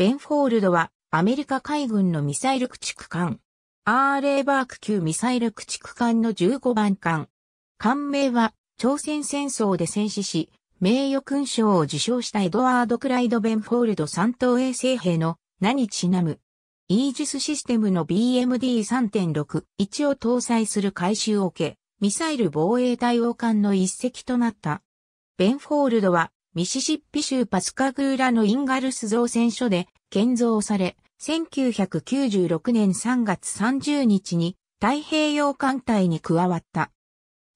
ベンフォールドはアメリカ海軍のミサイル駆逐艦。アーレーバーク級ミサイル駆逐艦の15番艦。艦名は朝鮮戦争で戦死し、名誉勲章を受章したエドワード・クライド・ベンフォールド3等衛星兵の名にちなむ。イージスシステムの BMD3.61 を搭載する改修を受け、ミサイル防衛対応艦の一隻となった。ベンフォールドはミシシッピ州パスカグーラのインガルス造船所で建造され、1996年3月30日に太平洋艦隊に加わった。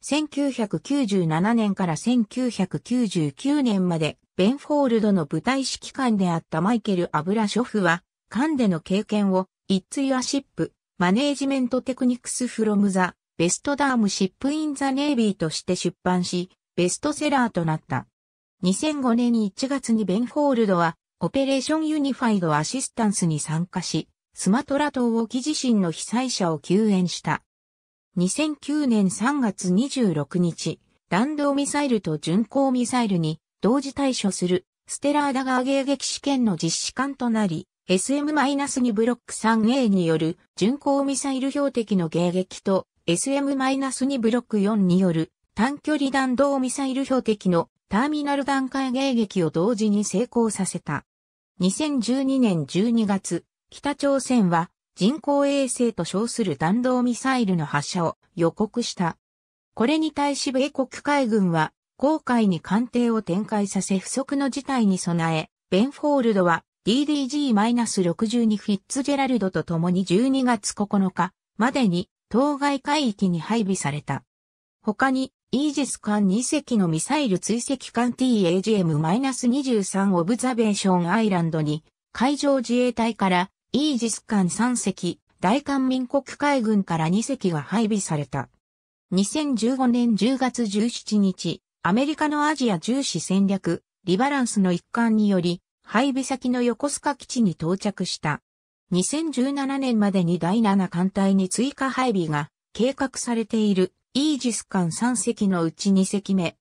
1997年から1999年までベンフォールドの部隊指揮官であったマイケル・アブラショフは、艦での経験を、イッツ・ユア・シップ、マネージメント・テクニクス・フロム・ザ・ベスト・ダーム・シップ・イン・ザ・ネイビーとして出版し、ベストセラーとなった。2005年1月にベンフォールドは、オペレーションユニファイドアシスタンスに参加し、スマトラ島沖地震の被災者を救援した。2009年3月26日、弾道ミサイルと巡航ミサイルに同時対処するステラーダガー迎撃試験の実施官となり、SM-2 ブロック 3A による巡航ミサイル標的の迎撃と SM-2 ブロック4による短距離弾道ミサイル標的のターミナル段階迎撃を同時に成功させた。2012年12月、北朝鮮は人工衛星と称する弾道ミサイルの発射を予告した。これに対し米国海軍は、航海に艦艇を展開させ不測の事態に備え、ベンフォールドは DDG-62 フィッツジェラルドと共に12月9日までに当該海域に配備された。他にイージス艦2隻のミサイル追跡艦 TAGM-23 オブザベーションアイランドに、海上自衛隊からイージス艦3隻、大韓民国海軍から2隻が配備された。2015年10月17日、アメリカのアジア重視戦略、リバランスの一環により、配備先の横須賀基地に到着した。2017年までに第7艦隊に追加配備が計画されている。イージス艦3隻のうち2隻目、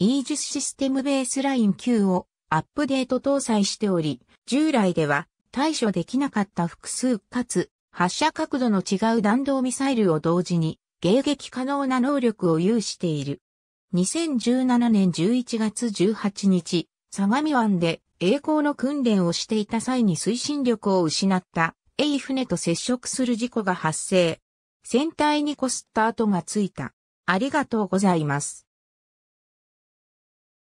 イージスシステムベースライン9をアップデート搭載しており、従来では対処できなかった複数かつ発射角度の違う弾道ミサイルを同時に迎撃可能な能力を有している。2017年11月18日、相模湾で栄光の訓練をしていた際に推進力を失った A 船と接触する事故が発生。船体にこすった跡がついた。ありがとうございます。